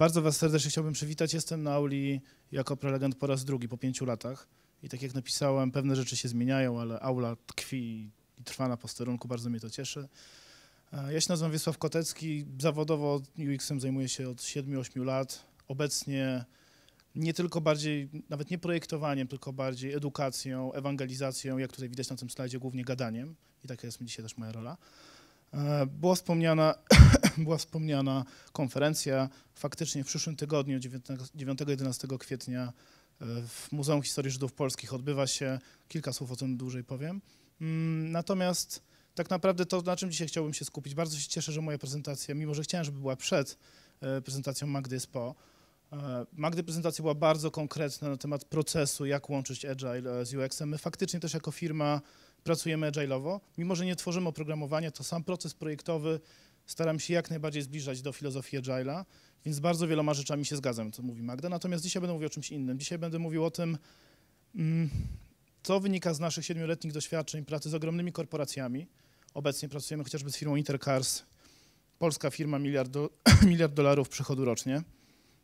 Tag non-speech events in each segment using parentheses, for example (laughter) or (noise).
Bardzo Was serdecznie chciałbym przywitać. Jestem na auli jako prelegent po raz drugi po pięciu latach. I tak jak napisałem, pewne rzeczy się zmieniają, ale aula tkwi i trwa na posterunku, bardzo mnie to cieszy. E, ja się nazywam Wiesław Kotecki, zawodowo UX-em zajmuję się od 7-8 lat. Obecnie nie tylko bardziej, nawet nie projektowaniem, tylko bardziej edukacją, ewangelizacją, jak tutaj widać na tym slajdzie, głównie gadaniem. I taka jest dzisiaj też moja rola. E, była wspomniana (clears throat) była wspomniana konferencja faktycznie w przyszłym tygodniu, 9-11 kwietnia e, w Muzeum Historii Żydów Polskich odbywa się. Kilka słów o tym dłużej powiem. Mm, natomiast tak naprawdę to, na czym dzisiaj chciałbym się skupić, bardzo się cieszę, że moja prezentacja, mimo że chciałem, żeby była przed e, prezentacją Magdy Spo, e, Magdy prezentacja była bardzo konkretna na temat procesu, jak łączyć Agile z UX-em. My faktycznie też jako firma pracujemy agile'owo. Mimo, że nie tworzymy oprogramowania, to sam proces projektowy Staram się jak najbardziej zbliżać do filozofii Agile'a, więc bardzo wieloma rzeczami się zgadzam, co mówi Magda. Natomiast dzisiaj będę mówił o czymś innym. Dzisiaj będę mówił o tym, mm, co wynika z naszych siedmioletnich doświadczeń pracy z ogromnymi korporacjami. Obecnie pracujemy chociażby z firmą Intercars, polska firma miliard, do, (coughs) miliard dolarów przychodu rocznie,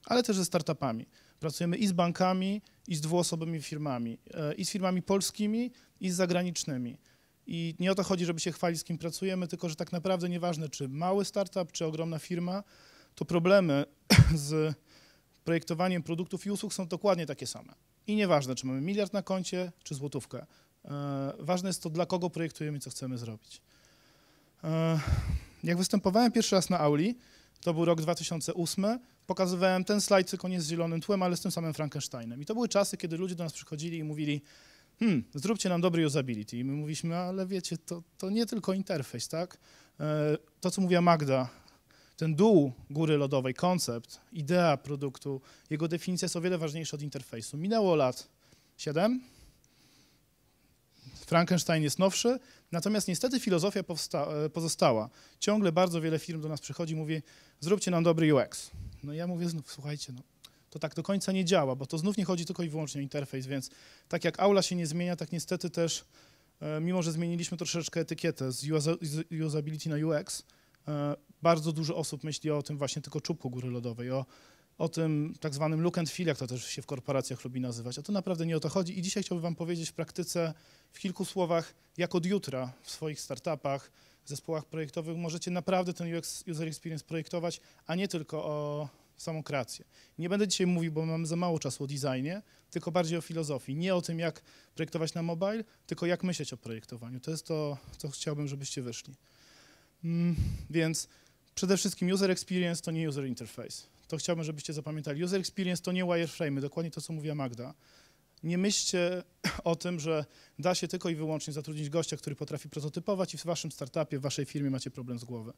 ale też ze startupami. Pracujemy i z bankami, i z dwuosobowymi firmami, e, i z firmami polskimi, i z zagranicznymi. I nie o to chodzi, żeby się chwalić, z kim pracujemy, tylko że tak naprawdę nieważne, czy mały startup, czy ogromna firma, to problemy (clears throat) z projektowaniem produktów i usług są dokładnie takie same. I nieważne, czy mamy miliard na koncie, czy złotówkę. E, ważne jest to, dla kogo projektujemy i co chcemy zrobić. E, jak występowałem pierwszy raz na Auli, to był rok 2008, pokazywałem ten slajd, tylko nie z zielonym tłem, ale z tym samym Frankensteinem. I to były czasy, kiedy ludzie do nas przychodzili i mówili, hmm, zróbcie nam dobry usability. I my mówiliśmy, ale wiecie, to, to nie tylko interfejs, tak? E, to, co mówiła Magda, ten dół góry lodowej, koncept, idea produktu, jego definicja jest o wiele ważniejsza od interfejsu. Minęło lat 7, Frankenstein jest nowszy, natomiast niestety filozofia e, pozostała. Ciągle bardzo wiele firm do nas przychodzi i mówi, zróbcie nam dobry UX. No ja mówię znów, słuchajcie, no to tak do końca nie działa, bo to znów nie chodzi tylko i wyłącznie o interfejs, więc tak jak aula się nie zmienia, tak niestety też, e, mimo że zmieniliśmy troszeczkę etykietę z usability na UX, e, bardzo dużo osób myśli o tym właśnie tylko czubku góry lodowej, o, o tym tak zwanym look and feel, jak to też się w korporacjach lubi nazywać, a to naprawdę nie o to chodzi i dzisiaj chciałbym wam powiedzieć w praktyce w kilku słowach, jak od jutra w swoich startupach, zespołach projektowych możecie naprawdę ten UX, User Experience projektować, a nie tylko o w samą kreację. Nie będę dzisiaj mówił, bo mam za mało czasu o designie, tylko bardziej o filozofii. Nie o tym, jak projektować na mobile, tylko jak myśleć o projektowaniu. To jest to, co chciałbym, żebyście wyszli. Mm, więc przede wszystkim user experience to nie user interface. To chciałbym, żebyście zapamiętali. User experience to nie wireframe, dokładnie to, co mówiła Magda. Nie myślcie (clears throat) o tym, że da się tylko i wyłącznie zatrudnić gościa, który potrafi prototypować i w waszym startupie, w waszej firmie macie problem z głowy.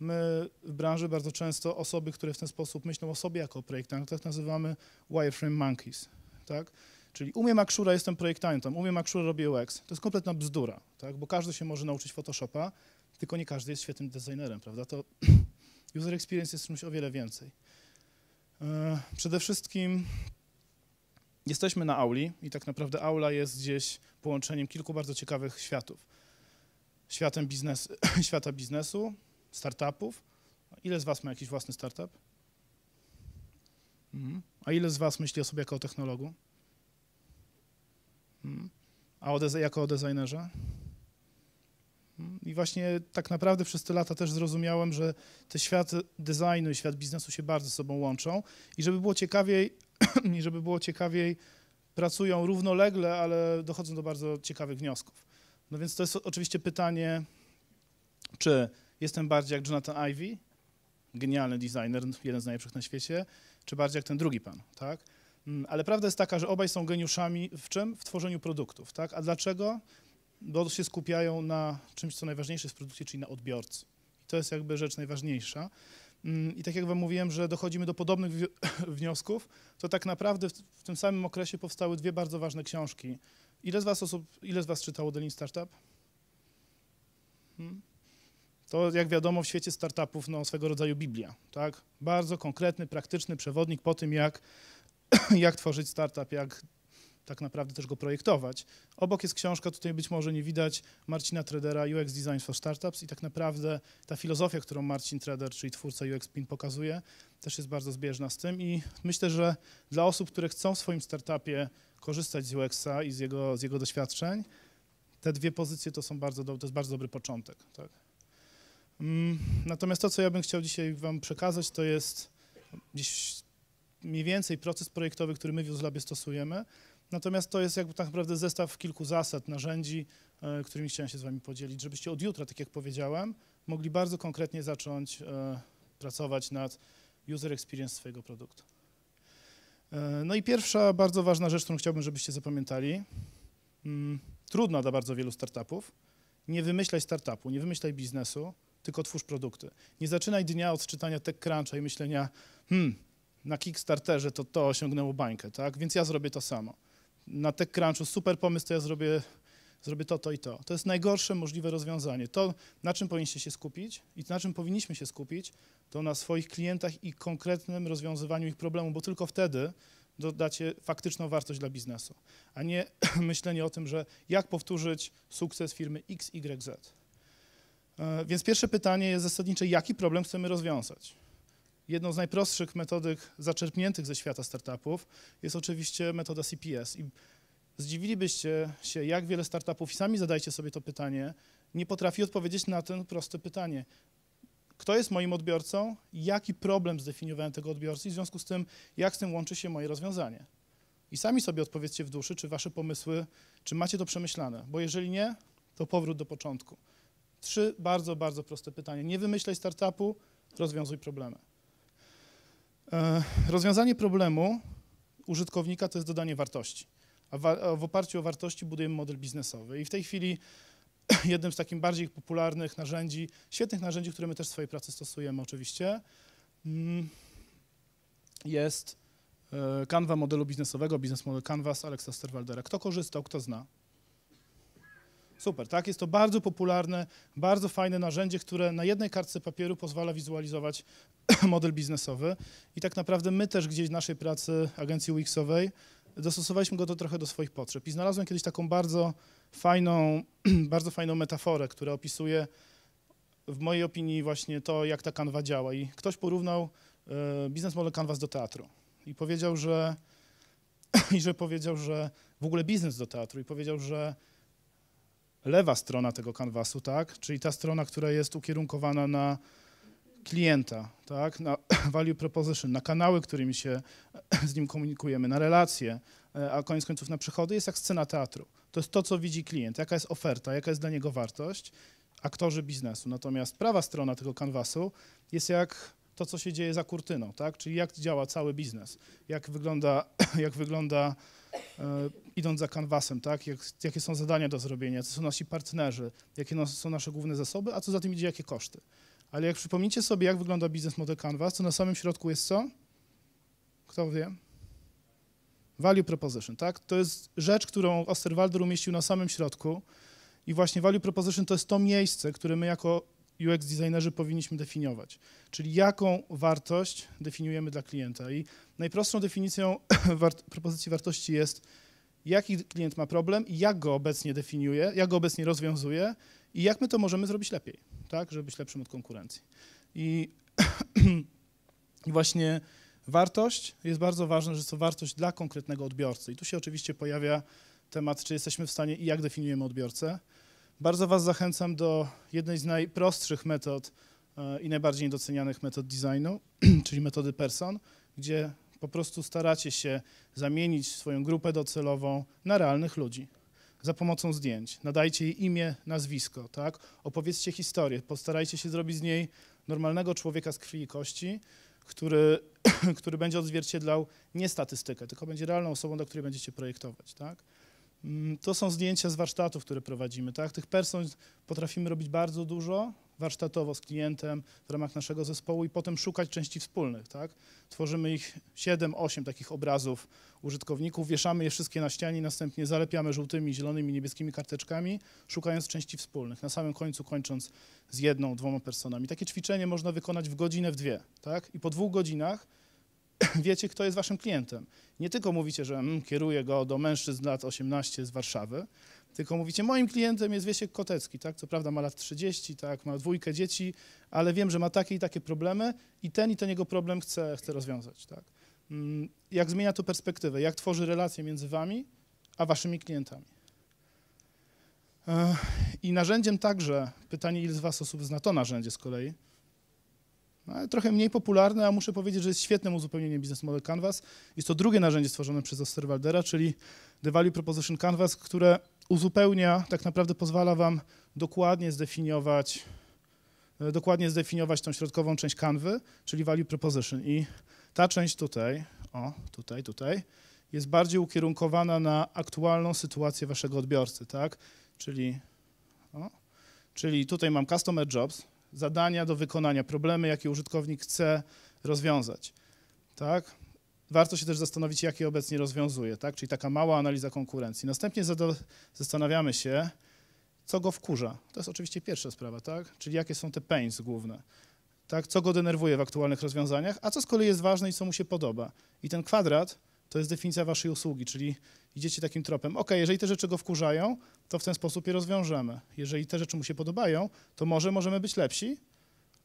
My w branży bardzo często osoby, które w ten sposób myślą o sobie jako o projektantach, tak nazywamy wireframe monkeys, tak? Czyli umiem Acshura, jestem projektantem, umiem Acshura, robię UX. To jest kompletna bzdura, tak? Bo każdy się może nauczyć Photoshopa, tylko nie każdy jest świetnym designerem, prawda? To (clears throat) user experience jest czymś o wiele więcej. E, przede wszystkim jesteśmy na auli i tak naprawdę aula jest gdzieś połączeniem kilku bardzo ciekawych światów. Światem biznes, (clears throat) świata biznesu, startupów. Ile z Was ma jakiś własny startup? Mhm. A ile z Was myśli o sobie jako o technologu? Mhm. A o jako o designerze? Mhm. I właśnie tak naprawdę przez te lata też zrozumiałem, że te świat designu i świat biznesu się bardzo ze sobą łączą i żeby było ciekawiej, (clears throat) i żeby było ciekawiej, pracują równolegle, ale dochodzą do bardzo ciekawych wniosków. No więc to jest oczywiście pytanie, czy Jestem bardziej jak Jonathan Ivy, genialny designer, jeden z najlepszych na świecie, czy bardziej jak ten drugi pan, tak? Mm, ale prawda jest taka, że obaj są geniuszami w czym? W tworzeniu produktów, tak? A dlaczego? Bo się skupiają na czymś, co najważniejsze w produkcie, czyli na odbiorcy. I to jest jakby rzecz najważniejsza. Mm, I tak jak wam mówiłem, że dochodzimy do podobnych (clears throat) wniosków, to tak naprawdę w, w tym samym okresie powstały dwie bardzo ważne książki. Ile z was osób, ile z was czytało The Lean Startup? Hmm? To, jak wiadomo, w świecie startupów no, swego rodzaju Biblia. Tak? Bardzo konkretny, praktyczny przewodnik po tym, jak, (clears throat) jak tworzyć startup, jak tak naprawdę też go projektować. Obok jest książka, tutaj być może nie widać, Marcina Tradera UX Design for Startups i tak naprawdę ta filozofia, którą Marcin Trader, czyli twórca UX Pin pokazuje, też jest bardzo zbieżna z tym i myślę, że dla osób, które chcą w swoim startupie korzystać z UX-a i z jego, z jego doświadczeń, te dwie pozycje to są bardzo, do, to jest bardzo dobry początek. Tak? Mm, natomiast to, co ja bym chciał dzisiaj Wam przekazać, to jest gdzieś mniej więcej proces projektowy, który my w UseLabie stosujemy. Natomiast to jest jakby tak naprawdę zestaw kilku zasad, narzędzi, e, którymi chciałem się z Wami podzielić, żebyście od jutra, tak jak powiedziałem, mogli bardzo konkretnie zacząć e, pracować nad user experience swojego produktu. E, no i pierwsza bardzo ważna rzecz, którą chciałbym, żebyście zapamiętali, mm, trudna dla bardzo wielu startupów, nie wymyślaj startupu, nie wymyślaj biznesu, tylko twórz produkty. Nie zaczynaj dnia od czytania TechCruncha i myślenia, hmm, na Kickstarterze to to osiągnęło bańkę, tak? Więc ja zrobię to samo. Na TechCrunchu super pomysł, to ja zrobię, zrobię to, to i to. To jest najgorsze możliwe rozwiązanie. To, na czym powinniście się skupić i na czym powinniśmy się skupić, to na swoich klientach i konkretnym rozwiązywaniu ich problemu, bo tylko wtedy dodacie faktyczną wartość dla biznesu, a nie (clears throat) myślenie o tym, że jak powtórzyć sukces firmy XYZ. E, więc pierwsze pytanie jest zasadnicze, jaki problem chcemy rozwiązać? Jedną z najprostszych metodyk zaczerpniętych ze świata startupów jest oczywiście metoda CPS. I zdziwilibyście się, jak wiele startupów, i sami zadajcie sobie to pytanie, nie potrafi odpowiedzieć na to proste pytanie. Kto jest moim odbiorcą? Jaki problem zdefiniowałem tego odbiorcy? I w związku z tym, jak z tym łączy się moje rozwiązanie? I sami sobie odpowiedzcie w duszy, czy wasze pomysły, czy macie to przemyślane. Bo jeżeli nie, to powrót do początku. Trzy bardzo, bardzo proste pytania. Nie wymyślaj startupu, rozwiązuj problemy. E, rozwiązanie problemu użytkownika to jest dodanie wartości. A w oparciu o wartości budujemy model biznesowy. I w tej chwili (clears throat) jednym z takich bardziej popularnych narzędzi, świetnych narzędzi, które my też w swojej pracy stosujemy oczywiście, mm, jest e, Canva modelu biznesowego, biznes model Canvas Aleksa Sterwaldera. Kto korzystał, kto zna? Super, tak? Jest to bardzo popularne, bardzo fajne narzędzie, które na jednej kartce papieru pozwala wizualizować (clears throat) model biznesowy. I tak naprawdę my też gdzieś w naszej pracy agencji UX-owej dostosowaliśmy go to trochę do swoich potrzeb. I znalazłem kiedyś taką bardzo fajną, (clears throat) bardzo fajną metaforę, która opisuje w mojej opinii właśnie to, jak ta kanwa działa. I ktoś porównał e, biznes model Canvas do teatru i powiedział, że (clears throat) i że powiedział, że w ogóle biznes do teatru i powiedział, że lewa strona tego kanwasu, tak? czyli ta strona, która jest ukierunkowana na klienta, tak? na (clears throat) value proposition, na kanały, którymi się (clears throat) z nim komunikujemy, na relacje, e, a koniec końców na przychody, jest jak scena teatru. To jest to, co widzi klient, jaka jest oferta, jaka jest dla niego wartość, aktorzy biznesu. Natomiast prawa strona tego kanwasu jest jak to, co się dzieje za kurtyną, tak? czyli jak działa cały biznes, jak wygląda, (clears throat) jak wygląda e, idąc za kanwasem, tak? Jak, jakie są zadania do zrobienia, co są nasi partnerzy, jakie są nasze główne zasoby, a co za tym idzie, jakie koszty. Ale jak przypomnicie sobie, jak wygląda biznes model Canvas, to na samym środku jest co? Kto wie? Value proposition, tak? To jest rzecz, którą Osterwalder umieścił na samym środku i właśnie value proposition to jest to miejsce, które my jako UX designerzy powinniśmy definiować. Czyli jaką wartość definiujemy dla klienta. I najprostszą definicją (laughs) propozycji wartości jest jaki klient ma problem i jak go obecnie definiuje, jak go obecnie rozwiązuje i jak my to możemy zrobić lepiej, tak, żeby być lepszym od konkurencji. I, i (clears throat) właśnie wartość jest bardzo ważna, że jest to wartość dla konkretnego odbiorcy. I tu się oczywiście pojawia temat, czy jesteśmy w stanie i jak definiujemy odbiorcę. Bardzo Was zachęcam do jednej z najprostszych metod e, i najbardziej docenianych metod designu, (clears throat) czyli metody person, gdzie po prostu staracie się zamienić swoją grupę docelową na realnych ludzi za pomocą zdjęć. Nadajcie jej imię, nazwisko, tak? Opowiedzcie historię, postarajcie się zrobić z niej normalnego człowieka z krwi i kości, który, (clears throat) który będzie odzwierciedlał nie statystykę, tylko będzie realną osobą, do której będziecie projektować, tak? Mm, to są zdjęcia z warsztatów, które prowadzimy. Tak? Tych person potrafimy robić bardzo dużo warsztatowo z klientem w ramach naszego zespołu i potem szukać części wspólnych. Tak? Tworzymy ich 7-8 takich obrazów użytkowników, wieszamy je wszystkie na ścianie i następnie zalepiamy żółtymi, zielonymi, niebieskimi karteczkami, szukając części wspólnych. Na samym końcu kończąc z jedną, dwoma personami. Takie ćwiczenie można wykonać w godzinę, w dwie. Tak? I po dwóch godzinach (clears throat) wiecie, kto jest waszym klientem. Nie tylko mówicie, że mm, kieruję go do mężczyzn lat 18 z Warszawy, tylko mówicie, moim klientem jest Wiesiek Kotecki, tak? Co prawda ma lat 30, tak, ma dwójkę dzieci, ale wiem, że ma takie i takie problemy i ten i ten jego problem chce, chce rozwiązać, tak? Mm, jak zmienia to perspektywę? Jak tworzy relacje między wami a waszymi klientami? I narzędziem także, pytanie, ile z was osób zna to narzędzie z kolei, trochę mniej popularne, a muszę powiedzieć, że jest świetnym uzupełnieniem business model Canvas. Jest to drugie narzędzie stworzone przez Osterwaldera, czyli The Value Proposition Canvas, które uzupełnia, tak naprawdę pozwala wam dokładnie zdefiniować, e, dokładnie zdefiniować tą środkową część kanwy, czyli value proposition. I ta część tutaj, o, tutaj, tutaj, jest bardziej ukierunkowana na aktualną sytuację waszego odbiorcy, tak? Czyli, o, czyli tutaj mam customer jobs, zadania do wykonania, problemy, jakie użytkownik chce rozwiązać. Tak? Warto się też zastanowić, jakie obecnie rozwiązuje, tak? czyli taka mała analiza konkurencji. Następnie zastanawiamy się, co go wkurza. To jest oczywiście pierwsza sprawa, tak? czyli jakie są te pains główne. Tak? Co go denerwuje w aktualnych rozwiązaniach, a co z kolei jest ważne i co mu się podoba. I ten kwadrat to jest definicja waszej usługi, czyli idziecie takim tropem. Ok, jeżeli te rzeczy go wkurzają, to w ten sposób je rozwiążemy. Jeżeli te rzeczy mu się podobają, to może możemy być lepsi,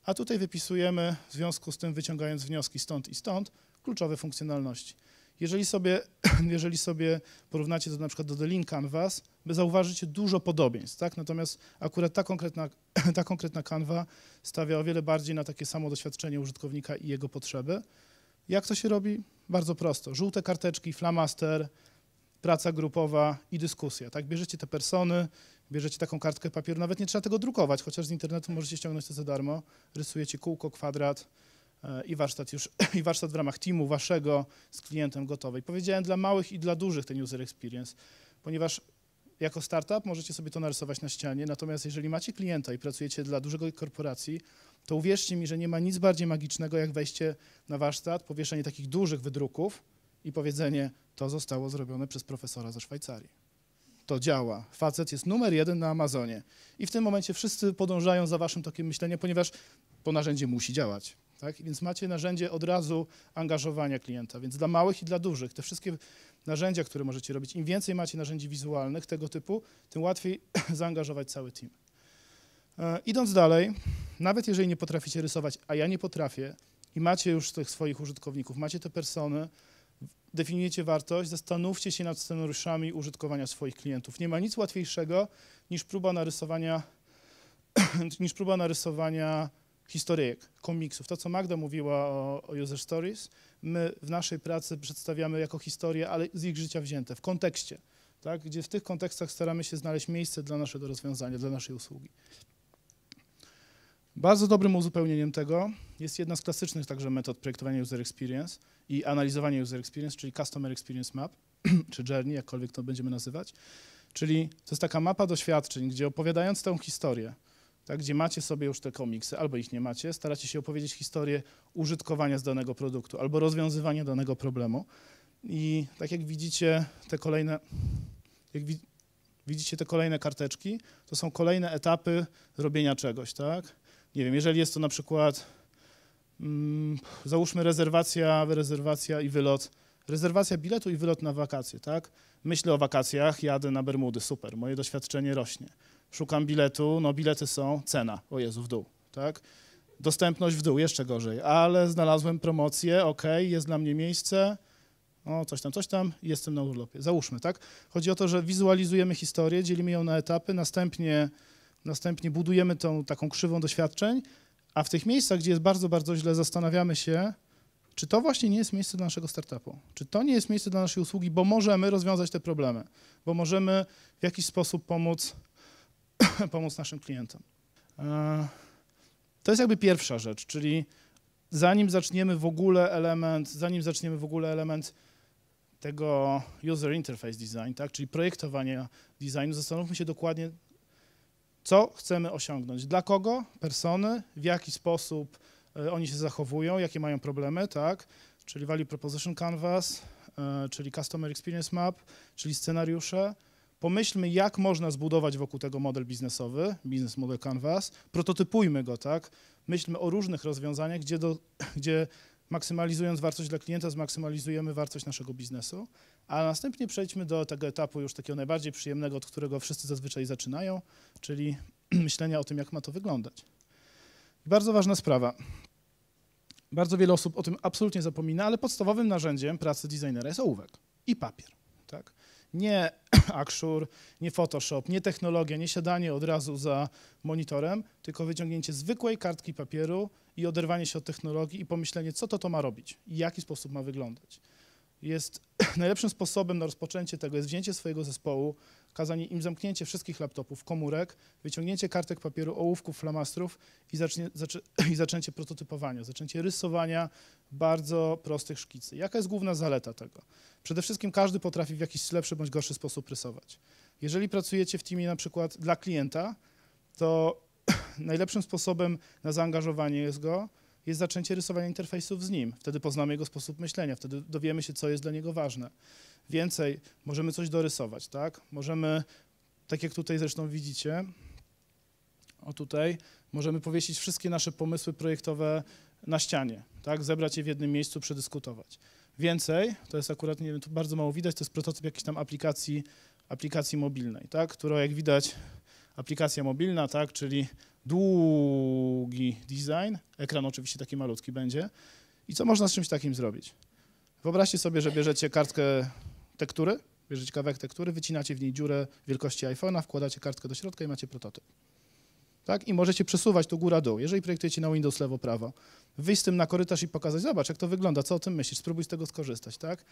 a tutaj wypisujemy w związku z tym, wyciągając wnioski stąd i stąd, kluczowe funkcjonalności. Jeżeli sobie, (clears throat) jeżeli sobie porównacie to na przykład do The Link Canvas, by zauważycie dużo podobieństw, tak? Natomiast akurat ta konkretna, (clears throat) ta konkretna kanwa stawia o wiele bardziej na takie samo doświadczenie użytkownika i jego potrzeby. Jak to się robi? Bardzo prosto. Żółte karteczki, flamaster, praca grupowa i dyskusja. Tak, bierzecie te persony, bierzecie taką kartkę papieru, nawet nie trzeba tego drukować, chociaż z internetu możecie ściągnąć to za darmo. Rysujecie kółko, kwadrat e, i warsztat już, (clears throat) i warsztat w ramach teamu waszego z klientem gotowy. I powiedziałem dla małych i dla dużych ten user experience, ponieważ jako startup możecie sobie to narysować na ścianie, natomiast jeżeli macie klienta i pracujecie dla dużej korporacji, to uwierzcie mi, że nie ma nic bardziej magicznego, jak wejście na warsztat, powieszenie takich dużych wydruków i powiedzenie, to zostało zrobione przez profesora ze Szwajcarii. To działa. Facet jest numer jeden na Amazonie. I w tym momencie wszyscy podążają za waszym tokiem myślenia, ponieważ to narzędzie musi działać. Tak? Więc macie narzędzie od razu angażowania klienta. Więc dla małych i dla dużych, te wszystkie narzędzia, które możecie robić, im więcej macie narzędzi wizualnych tego typu, tym łatwiej (clears throat) zaangażować cały team. E, idąc dalej, nawet jeżeli nie potraficie rysować, a ja nie potrafię, i macie już tych swoich użytkowników, macie te persony, definiujecie wartość, zastanówcie się nad scenariuszami użytkowania swoich klientów. Nie ma nic łatwiejszego niż próba narysowania, (clears throat) niż próba narysowania historyjek, komiksów. To, co Magda mówiła o, o User Stories, my w naszej pracy przedstawiamy jako historię, ale z ich życia wzięte, w kontekście, tak? gdzie w tych kontekstach staramy się znaleźć miejsce dla naszego rozwiązania, dla naszej usługi. Bardzo dobrym uzupełnieniem tego jest jedna z klasycznych także metod projektowania user experience i analizowania user experience, czyli Customer Experience Map, (clears throat) czy Journey, jakkolwiek to będziemy nazywać. Czyli to jest taka mapa doświadczeń, gdzie opowiadając tę historię, tak, gdzie macie sobie już te komiksy, albo ich nie macie, staracie się opowiedzieć historię użytkowania z danego produktu albo rozwiązywania danego problemu. I tak jak widzicie te kolejne, jak wi widzicie te kolejne karteczki, to są kolejne etapy robienia czegoś, tak? nie wiem, jeżeli jest to na przykład, mm, załóżmy rezerwacja, rezerwacja i wylot, rezerwacja biletu i wylot na wakacje, tak? Myślę o wakacjach, jadę na Bermudy, super, moje doświadczenie rośnie. Szukam biletu, no bilety są, cena, o Jezu, w dół, tak? Dostępność w dół, jeszcze gorzej, ale znalazłem promocję, ok, jest dla mnie miejsce, o, coś tam, coś tam, jestem na urlopie. Załóżmy, tak? Chodzi o to, że wizualizujemy historię, dzielimy ją na etapy, następnie Następnie budujemy tą taką krzywą doświadczeń, a w tych miejscach, gdzie jest bardzo, bardzo źle, zastanawiamy się, czy to właśnie nie jest miejsce dla naszego startupu, czy to nie jest miejsce dla naszej usługi, bo możemy rozwiązać te problemy, bo możemy w jakiś sposób pomóc, (coughs) pomóc naszym klientom. E, to jest jakby pierwsza rzecz, czyli zanim zaczniemy w ogóle element, zanim zaczniemy w ogóle element tego user interface design, tak, czyli projektowania designu, zastanówmy się dokładnie, co chcemy osiągnąć, dla kogo, persony, w jaki sposób e, oni się zachowują, jakie mają problemy, tak? Czyli Value Proposition Canvas, e, czyli Customer Experience Map, czyli scenariusze. Pomyślmy, jak można zbudować wokół tego model biznesowy, business model Canvas, prototypujmy go, tak? Myślmy o różnych rozwiązaniach, gdzie, do, (clears throat) gdzie maksymalizując wartość dla klienta, zmaksymalizujemy wartość naszego biznesu, a następnie przejdźmy do tego etapu już takiego najbardziej przyjemnego, od którego wszyscy zazwyczaj zaczynają, czyli (clears throat) myślenia o tym, jak ma to wyglądać. Bardzo ważna sprawa. Bardzo wiele osób o tym absolutnie zapomina, ale podstawowym narzędziem pracy designera jest ołówek i papier. Tak? nie (clears throat) Akszur, nie Photoshop, nie technologia, nie siadanie od razu za monitorem, tylko wyciągnięcie zwykłej kartki papieru i oderwanie się od technologii i pomyślenie, co to to ma robić i w jaki sposób ma wyglądać. Jest (clears throat) najlepszym sposobem na rozpoczęcie tego jest wzięcie swojego zespołu, kazanie im zamknięcie wszystkich laptopów, komórek, wyciągnięcie kartek papieru, ołówków, flamastrów i, zacznie, zaczę, (clears throat) i zaczęcie prototypowania, zaczęcie rysowania bardzo prostych szkicy. Jaka jest główna zaleta tego? Przede wszystkim każdy potrafi w jakiś lepszy bądź gorszy sposób rysować. Jeżeli pracujecie w teamie na przykład dla klienta, to (clears throat) najlepszym sposobem na zaangażowanie jest go jest zaczęcie rysowania interfejsów z nim. Wtedy poznamy jego sposób myślenia, wtedy dowiemy się, co jest dla niego ważne. Więcej, możemy coś dorysować, tak? Możemy, tak jak tutaj zresztą widzicie, o tutaj, możemy powiesić wszystkie nasze pomysły projektowe na ścianie, tak? Zebrać je w jednym miejscu, przedyskutować. Więcej, to jest akurat, nie wiem, tu bardzo mało widać, to jest prototyp jakiejś tam aplikacji, aplikacji mobilnej, tak? Która, jak widać, aplikacja mobilna, tak? Czyli długi design, ekran oczywiście taki malutki będzie. I co można z czymś takim zrobić? Wyobraźcie sobie, że bierzecie kartkę tektury, bierzecie kawałek tektury, wycinacie w niej dziurę wielkości iPhone'a, wkładacie kartkę do środka i macie prototyp tak? I możecie przesuwać to góra-dół. Jeżeli projektujecie na Windows lewo-prawo, wyjść z tym na korytarz i pokazać, zobacz, jak to wygląda, co o tym myślisz, spróbuj z tego skorzystać, tak?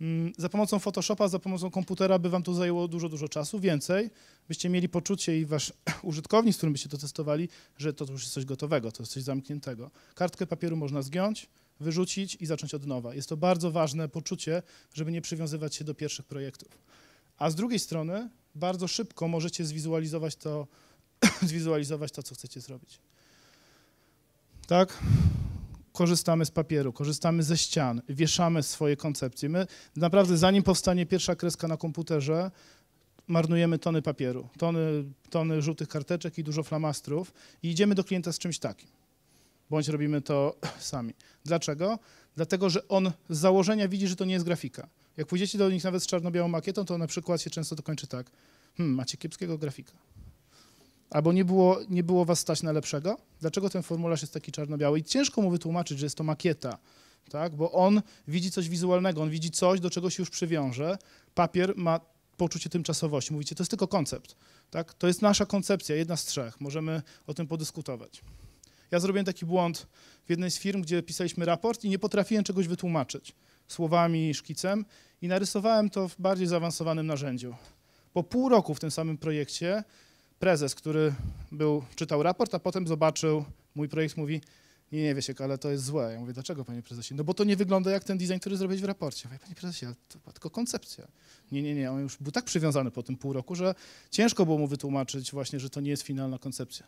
Mm, za pomocą Photoshopa, za pomocą komputera by wam to zajęło dużo, dużo czasu, więcej. Byście mieli poczucie i wasz (clears throat) użytkownik, z którym byście to testowali, że to już jest coś gotowego, to jest coś zamkniętego. Kartkę papieru można zgiąć, wyrzucić i zacząć od nowa. Jest to bardzo ważne poczucie, żeby nie przywiązywać się do pierwszych projektów. A z drugiej strony bardzo szybko możecie zwizualizować to (clears throat) zwizualizować to, co chcecie zrobić. Tak? Korzystamy z papieru, korzystamy ze ścian, wieszamy swoje koncepcje. My naprawdę, zanim powstanie pierwsza kreska na komputerze, marnujemy tony papieru, tony, tony żółtych karteczek i dużo flamastrów i idziemy do klienta z czymś takim. Bądź robimy to (clears throat) sami. Dlaczego? Dlatego, że on z założenia widzi, że to nie jest grafika. Jak pójdziecie do nich nawet z czarno-białą makietą, to na przykład się często to kończy tak. Hmm, macie kiepskiego grafika. Albo nie było, nie było was stać na lepszego? Dlaczego ten formularz jest taki czarno-biały? I ciężko mu wytłumaczyć, że jest to makieta, tak? bo on widzi coś wizualnego, on widzi coś, do czego się już przywiąże. Papier ma poczucie tymczasowości. Mówicie, to jest tylko koncept. Tak? To jest nasza koncepcja, jedna z trzech. Możemy o tym podyskutować. Ja zrobiłem taki błąd w jednej z firm, gdzie pisaliśmy raport i nie potrafiłem czegoś wytłumaczyć słowami, szkicem i narysowałem to w bardziej zaawansowanym narzędziu. Po pół roku w tym samym projekcie prezes, który był, czytał raport, a potem zobaczył mój projekt, mówi, nie, nie, Wiesiek, ale to jest złe. Ja mówię, dlaczego, panie prezesie? No bo to nie wygląda jak ten design, który zrobiłeś w raporcie. Ja mówię, panie prezesie, ale to była tylko koncepcja. Nie, nie, nie, on już był tak przywiązany po tym pół roku, że ciężko było mu wytłumaczyć właśnie, że to nie jest finalna koncepcja.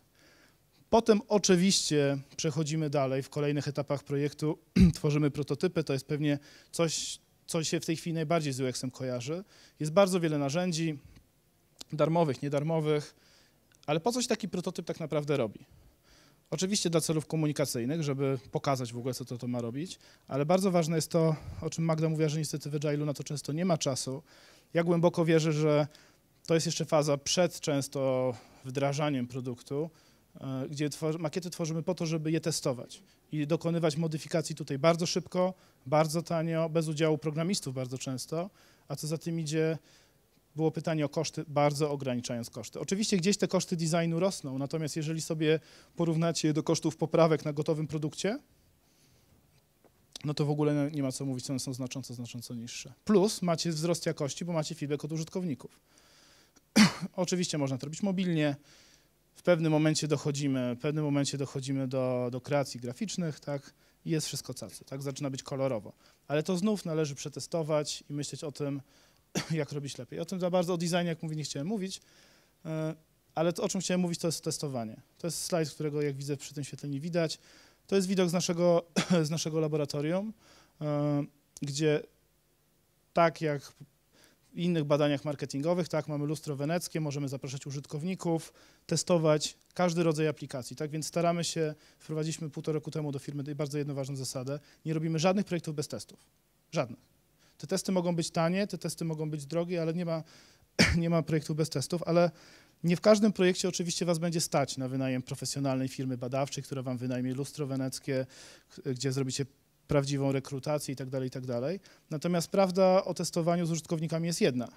Potem oczywiście przechodzimy dalej w kolejnych etapach projektu, (clears throat) tworzymy prototypy, to jest pewnie coś, co się w tej chwili najbardziej z UX-em kojarzy. Jest bardzo wiele narzędzi, darmowych, niedarmowych, ale po coś taki prototyp tak naprawdę robi? Oczywiście dla celów komunikacyjnych, żeby pokazać w ogóle, co to, to ma robić, ale bardzo ważne jest to, o czym Magda mówiła, że niestety w Agile'u na to często nie ma czasu. Ja głęboko wierzę, że to jest jeszcze faza przed często wdrażaniem produktu, e, gdzie tworzy, makiety tworzymy po to, żeby je testować i dokonywać modyfikacji tutaj bardzo szybko, bardzo tanio, bez udziału programistów bardzo często, a co za tym idzie, było pytanie o koszty, bardzo ograniczając koszty. Oczywiście gdzieś te koszty designu rosną, natomiast jeżeli sobie porównacie do kosztów poprawek na gotowym produkcie, no to w ogóle nie ma co mówić, one są znacząco, znacząco niższe. Plus macie wzrost jakości, bo macie feedback od użytkowników. (clears throat) Oczywiście można to robić mobilnie, w pewnym momencie dochodzimy, w pewnym momencie dochodzimy do, do kreacji graficznych, tak, i jest wszystko cacy, tak, zaczyna być kolorowo. Ale to znów należy przetestować i myśleć o tym, (clears throat) jak robić lepiej. O tym za bardzo, o designie, jak mówię, nie chciałem mówić, e, ale to, o czym chciałem mówić, to jest testowanie. To jest slajd, którego, jak widzę, przy tym świetle, nie widać. To jest widok z naszego, (clears throat) z naszego laboratorium, e, gdzie tak jak w innych badaniach marketingowych, tak, mamy lustro weneckie, możemy zapraszać użytkowników, testować każdy rodzaj aplikacji, tak, więc staramy się, wprowadziliśmy półtora roku temu do firmy bardzo jedną ważną zasadę, nie robimy żadnych projektów bez testów, żadnych. Te testy mogą być tanie, te testy mogą być drogie, ale nie ma, (clears throat) nie ma projektów bez testów, ale nie w każdym projekcie oczywiście was będzie stać na wynajem profesjonalnej firmy badawczej, która wam wynajmie lustro weneckie, gdzie zrobicie prawdziwą rekrutację i i tak dalej tak dalej. Natomiast prawda o testowaniu z użytkownikami jest jedna,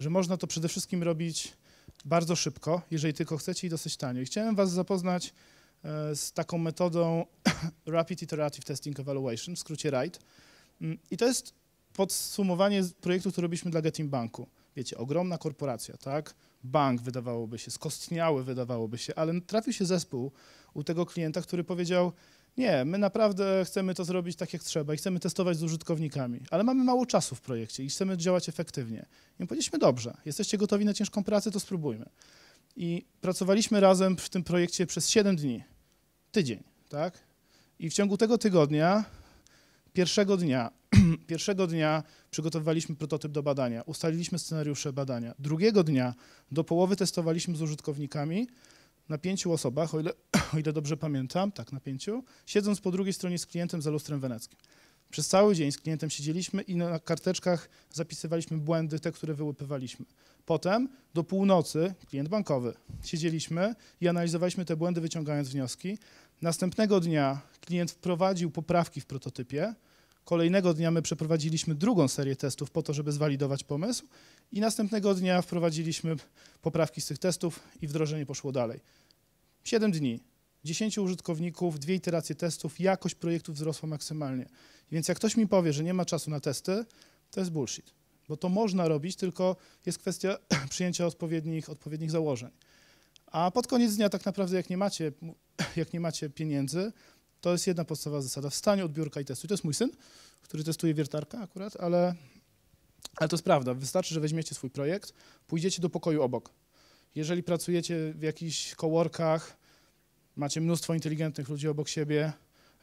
że można to przede wszystkim robić bardzo szybko, jeżeli tylko chcecie i dosyć tanio. I chciałem was zapoznać e, z taką metodą (clears throat) Rapid Iterative Testing Evaluation, w skrócie RIDE. Mm, I to jest podsumowanie projektu, który robiliśmy dla Getting Banku. Wiecie, ogromna korporacja, tak? Bank wydawałoby się, skostniały wydawałoby się, ale trafił się zespół u tego klienta, który powiedział, nie, my naprawdę chcemy to zrobić tak, jak trzeba i chcemy testować z użytkownikami, ale mamy mało czasu w projekcie i chcemy działać efektywnie. I powiedzieliśmy, dobrze, jesteście gotowi na ciężką pracę, to spróbujmy. I pracowaliśmy razem w tym projekcie przez 7 dni, tydzień, tak? I w ciągu tego tygodnia, pierwszego dnia (clears throat) Pierwszego dnia przygotowywaliśmy prototyp do badania, ustaliliśmy scenariusze badania. Drugiego dnia do połowy testowaliśmy z użytkownikami na pięciu osobach, o ile, (clears throat) o ile dobrze pamiętam, tak, na pięciu, siedząc po drugiej stronie z klientem za lustrem weneckim. Przez cały dzień z klientem siedzieliśmy i na karteczkach zapisywaliśmy błędy, te, które wyłypywaliśmy. Potem do północy, klient bankowy, siedzieliśmy i analizowaliśmy te błędy, wyciągając wnioski. Następnego dnia klient wprowadził poprawki w prototypie, Kolejnego dnia my przeprowadziliśmy drugą serię testów po to, żeby zwalidować pomysł i następnego dnia wprowadziliśmy poprawki z tych testów i wdrożenie poszło dalej. Siedem dni, dziesięciu użytkowników, dwie iteracje testów, jakość projektów wzrosła maksymalnie. Więc jak ktoś mi powie, że nie ma czasu na testy, to jest bullshit, bo to można robić, tylko jest kwestia (clears throat) przyjęcia odpowiednich, odpowiednich założeń. A pod koniec dnia tak naprawdę jak nie macie, jak nie macie pieniędzy, to jest jedna podstawowa zasada. Wstań, odbiórka i testuj. To jest mój syn, który testuje wiertarkę akurat, ale, ale to jest prawda. Wystarczy, że weźmiecie swój projekt, pójdziecie do pokoju obok. Jeżeli pracujecie w jakichś coworkach, macie mnóstwo inteligentnych ludzi obok siebie,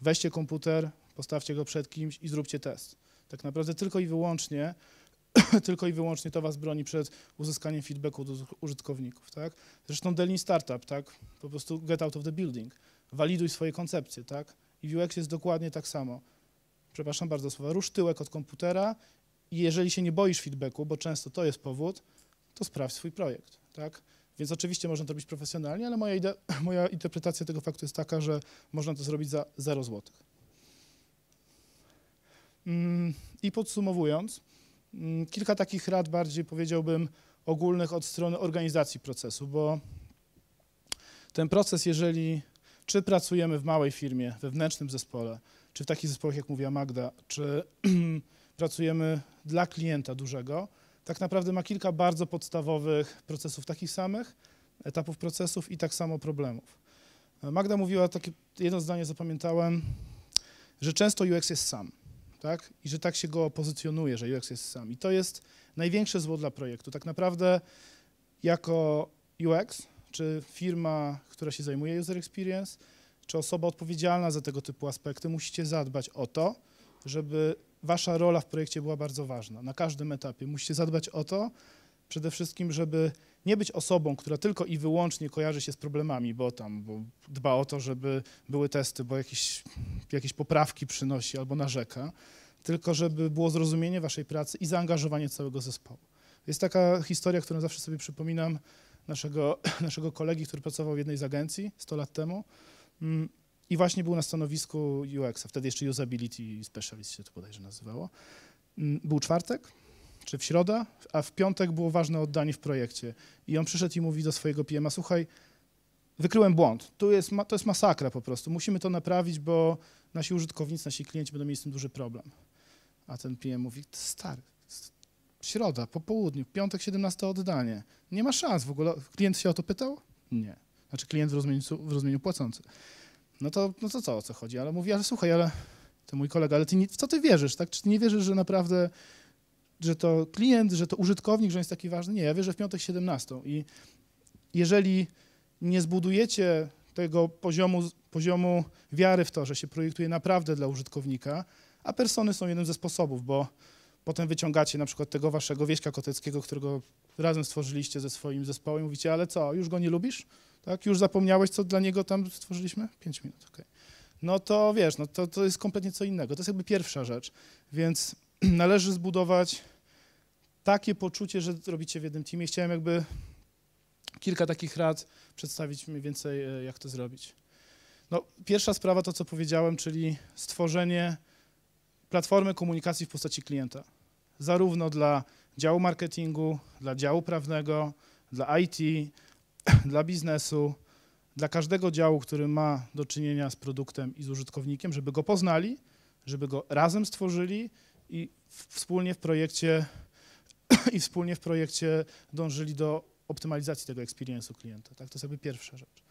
weźcie komputer, postawcie go przed kimś i zróbcie test. Tak naprawdę tylko i wyłącznie (coughs) tylko i wyłącznie to was broni przed uzyskaniem feedbacku od użytkowników, tak? Zresztą Delin Startup, tak? Po prostu get out of the building waliduj swoje koncepcje, tak? I w UX jest dokładnie tak samo. Przepraszam bardzo słowa, rusz tyłek od komputera i jeżeli się nie boisz feedbacku, bo często to jest powód, to sprawdź swój projekt, tak? Więc oczywiście można to robić profesjonalnie, ale moja, (clears throat) moja interpretacja tego faktu jest taka, że można to zrobić za 0 zł. Mm, I podsumowując, mm, kilka takich rad bardziej powiedziałbym ogólnych od strony organizacji procesu, bo ten proces, jeżeli czy pracujemy w małej firmie, wewnętrznym zespole, czy w takich zespołach, jak mówiła Magda, czy (clears throat) pracujemy dla klienta dużego, tak naprawdę ma kilka bardzo podstawowych procesów takich samych, etapów procesów i tak samo problemów. Magda mówiła, takie jedno zdanie zapamiętałem, że często UX jest sam, tak? I że tak się go pozycjonuje, że UX jest sam. I to jest największe zło dla projektu. Tak naprawdę jako UX czy firma, która się zajmuje user experience, czy osoba odpowiedzialna za tego typu aspekty, musicie zadbać o to, żeby wasza rola w projekcie była bardzo ważna na każdym etapie. Musicie zadbać o to, przede wszystkim, żeby nie być osobą, która tylko i wyłącznie kojarzy się z problemami, bo tam bo dba o to, żeby były testy, bo jakieś, jakieś poprawki przynosi albo narzeka, tylko żeby było zrozumienie waszej pracy i zaangażowanie całego zespołu. Jest taka historia, którą zawsze sobie przypominam, naszego, (clears throat) naszego kolegi, który pracował w jednej z agencji 100 lat temu mm, i właśnie był na stanowisku UX, a wtedy jeszcze Usability Specialist się to bodajże nazywało. Mm, był czwartek, czy w środę, a w piątek było ważne oddanie w projekcie. I on przyszedł i mówi do swojego PM-a, słuchaj, wykryłem błąd, tu jest, to jest masakra po prostu, musimy to naprawić, bo nasi użytkownicy, nasi klienci będą mieli z tym duży problem. A ten PM mówi, stary, Środa, po południu, piątek 17 oddanie. Nie ma szans w ogóle. Klient się o to pytał? Nie. Znaczy klient w rozumieniu, w rozumieniu płacący. No to, no to co, o co chodzi? Ale mówi, ale słuchaj, ale to mój kolega, ale ty nie, w co ty wierzysz, tak? Czy ty nie wierzysz, że naprawdę, że to klient, że to użytkownik, że on jest taki ważny? Nie, ja wierzę w piątek 17 i jeżeli nie zbudujecie tego poziomu, poziomu wiary w to, że się projektuje naprawdę dla użytkownika, a persony są jednym ze sposobów, bo Potem wyciągacie na przykład tego waszego Wieśka Koteckiego, którego razem stworzyliście ze swoim zespołem. Mówicie, ale co, już go nie lubisz? Tak? Już zapomniałeś, co dla niego tam stworzyliśmy? Pięć minut, okej. Okay. No to wiesz, no to, to jest kompletnie co innego. To jest jakby pierwsza rzecz. Więc (clears throat) należy zbudować takie poczucie, że robicie w jednym teamie. Chciałem jakby kilka takich rad przedstawić mniej więcej, e, jak to zrobić. No, pierwsza sprawa to, co powiedziałem, czyli stworzenie platformy komunikacji w postaci klienta zarówno dla działu marketingu, dla działu prawnego, dla IT, (clears throat) dla biznesu, dla każdego działu, który ma do czynienia z produktem i z użytkownikiem, żeby go poznali, żeby go razem stworzyli i wspólnie w projekcie (clears throat) i wspólnie w projekcie dążyli do optymalizacji tego experience'u klienta. Tak? To jest jakby pierwsza rzecz.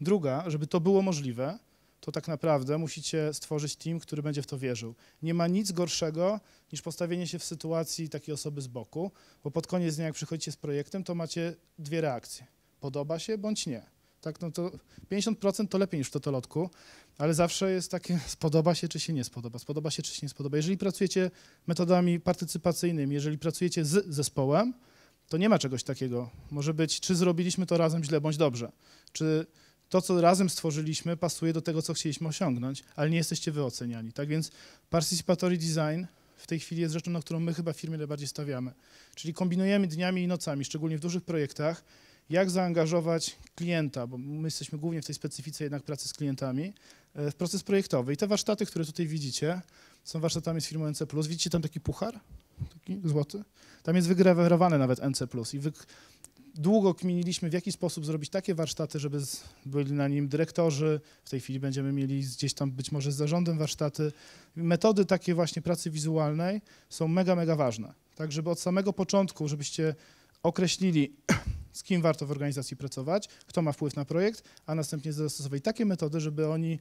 Druga, żeby to było możliwe, to tak naprawdę musicie stworzyć team, który będzie w to wierzył. Nie ma nic gorszego niż postawienie się w sytuacji takiej osoby z boku, bo pod koniec dnia, jak przychodzicie z projektem, to macie dwie reakcje. Podoba się bądź nie. Tak, no to 50% to lepiej niż w totolotku, ale zawsze jest takie (laughs) spodoba się czy się nie spodoba, spodoba się czy się nie spodoba. Jeżeli pracujecie metodami partycypacyjnymi, jeżeli pracujecie z zespołem, to nie ma czegoś takiego. Może być, czy zrobiliśmy to razem źle bądź dobrze, czy to, co razem stworzyliśmy, pasuje do tego, co chcieliśmy osiągnąć, ale nie jesteście wy oceniani. Tak więc participatory design w tej chwili jest rzeczą, na którą my chyba w firmie najbardziej stawiamy. Czyli kombinujemy dniami i nocami, szczególnie w dużych projektach, jak zaangażować klienta, bo my jesteśmy głównie w tej specyfice jednak pracy z klientami, e, w proces projektowy. I te warsztaty, które tutaj widzicie, są warsztatami z firmą NC+. Widzicie tam taki puchar? Taki złoty? Tam jest wygrawerowane nawet NC+. I wy Długo kminiliśmy, w jaki sposób zrobić takie warsztaty, żeby byli na nim dyrektorzy. W tej chwili będziemy mieli gdzieś tam być może z zarządem warsztaty. Metody takie właśnie pracy wizualnej są mega, mega ważne. Tak, żeby od samego początku, żebyście określili, (clears throat) z kim warto w organizacji pracować, kto ma wpływ na projekt, a następnie zastosowali takie metody, żeby oni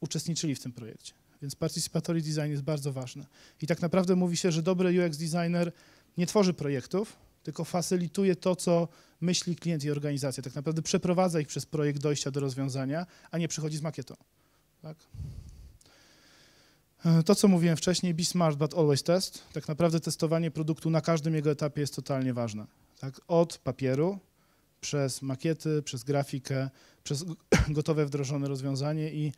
uczestniczyli w tym projekcie. Więc participatory design jest bardzo ważny. I tak naprawdę mówi się, że dobry UX designer nie tworzy projektów, tylko facilituje to, co myśli klient i organizacja. Tak naprawdę przeprowadza ich przez projekt dojścia do rozwiązania, a nie przychodzi z makietą. Tak? E, to, co mówiłem wcześniej, be smart, but always test. Tak naprawdę testowanie produktu na każdym jego etapie jest totalnie ważne. Tak? Od papieru, przez makiety, przez grafikę, przez (clears throat) gotowe wdrożone rozwiązanie i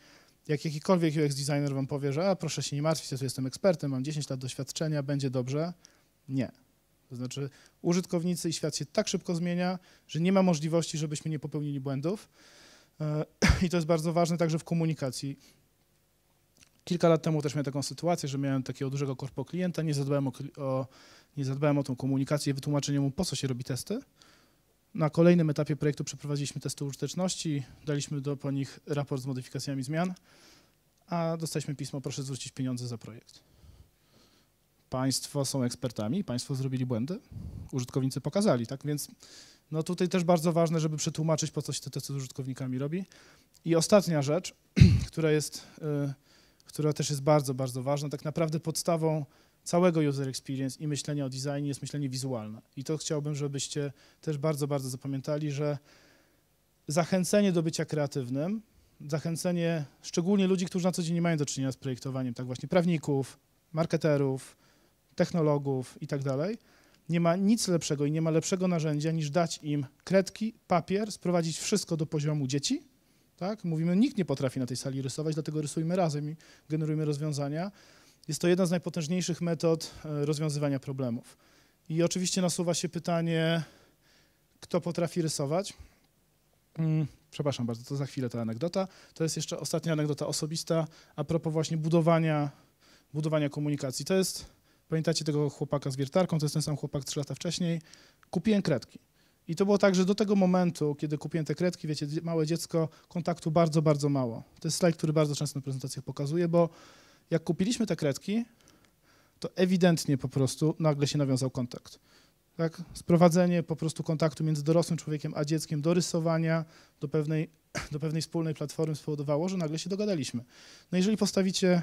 jak jakikolwiek UX designer wam powie, że a, proszę się nie martwić, ja tu jestem ekspertem, mam 10 lat doświadczenia, będzie dobrze. Nie, to znaczy użytkownicy i świat się tak szybko zmienia, że nie ma możliwości, żebyśmy nie popełnili błędów. E, (clears throat) I to jest bardzo ważne także w komunikacji. Kilka lat temu też miałem taką sytuację, że miałem takiego dużego korpo klienta, nie zadbałem o, o, nie zadbałem o tą komunikację i wytłumaczenie mu, po co się robi testy. Na kolejnym etapie projektu przeprowadziliśmy testy użyteczności, daliśmy do po nich raport z modyfikacjami zmian, a dostaliśmy pismo, proszę zwrócić pieniądze za projekt. Państwo są ekspertami, państwo zrobili błędy, użytkownicy pokazali, tak? Więc no tutaj też bardzo ważne, żeby przetłumaczyć, po co się te testy z użytkownikami robi. I ostatnia rzecz, (clears throat) która jest, y, która też jest bardzo, bardzo ważna, tak naprawdę podstawą całego user experience i myślenia o designie jest myślenie wizualne. I to chciałbym, żebyście też bardzo, bardzo zapamiętali, że zachęcenie do bycia kreatywnym, zachęcenie szczególnie ludzi, którzy na co dzień nie mają do czynienia z projektowaniem, tak właśnie prawników, marketerów, technologów i tak dalej, nie ma nic lepszego i nie ma lepszego narzędzia niż dać im kredki, papier, sprowadzić wszystko do poziomu dzieci. Tak? Mówimy, nikt nie potrafi na tej sali rysować, dlatego rysujmy razem i generujmy rozwiązania. Jest to jedna z najpotężniejszych metod e, rozwiązywania problemów. I oczywiście nasuwa się pytanie, kto potrafi rysować. Mm, przepraszam bardzo, to za chwilę ta anegdota. To jest jeszcze ostatnia anegdota osobista a propos właśnie budowania, budowania komunikacji. To jest Pamiętacie tego chłopaka z wiertarką? To jest ten sam chłopak trzy lata wcześniej. Kupiłem kredki. I to było tak, że do tego momentu, kiedy kupiłem te kredki, wiecie, małe dziecko, kontaktu bardzo, bardzo mało. To jest slajd, który bardzo często na prezentacjach pokazuję, bo jak kupiliśmy te kredki, to ewidentnie po prostu nagle się nawiązał kontakt. Tak? Sprowadzenie po prostu kontaktu między dorosłym człowiekiem a dzieckiem do rysowania, do pewnej, (clears throat) do pewnej wspólnej platformy spowodowało, że nagle się dogadaliśmy. No jeżeli postawicie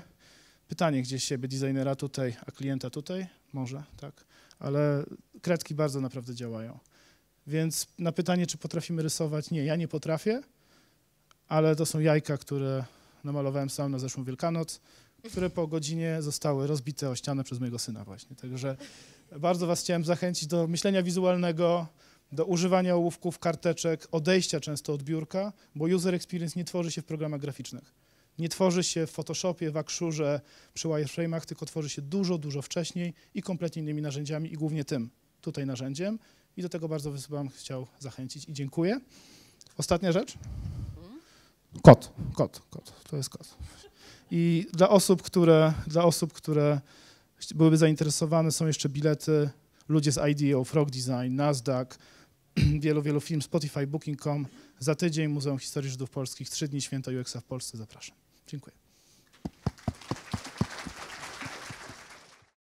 pytanie gdzieś siebie designera tutaj, a klienta tutaj, może, tak, ale kredki bardzo naprawdę działają. Więc na pytanie, czy potrafimy rysować, nie, ja nie potrafię, ale to są jajka, które namalowałem sam na zeszłą Wielkanoc, które po godzinie zostały rozbite o ścianę przez mojego syna właśnie. Także bardzo was chciałem zachęcić do myślenia wizualnego, do używania ołówków, karteczek, odejścia często od biurka, bo user experience nie tworzy się w programach graficznych nie tworzy się w Photoshopie, w Akszurze, przy wireframe'ach, tylko tworzy się dużo, dużo wcześniej i kompletnie innymi narzędziami i głównie tym tutaj narzędziem. I do tego bardzo bym chciał zachęcić i dziękuję. Ostatnia rzecz. Kot, kot, kot, to jest kot. I dla osób, które, dla osób, które byłyby zainteresowane, są jeszcze bilety. Ludzie z IDEO, Frog Design, Nasdaq, (clears throat) wielu, wielu film Spotify, Booking.com. Za tydzień Muzeum Historii Żydów Polskich, trzy dni święta UX w Polsce. Zapraszam. Dziękuję.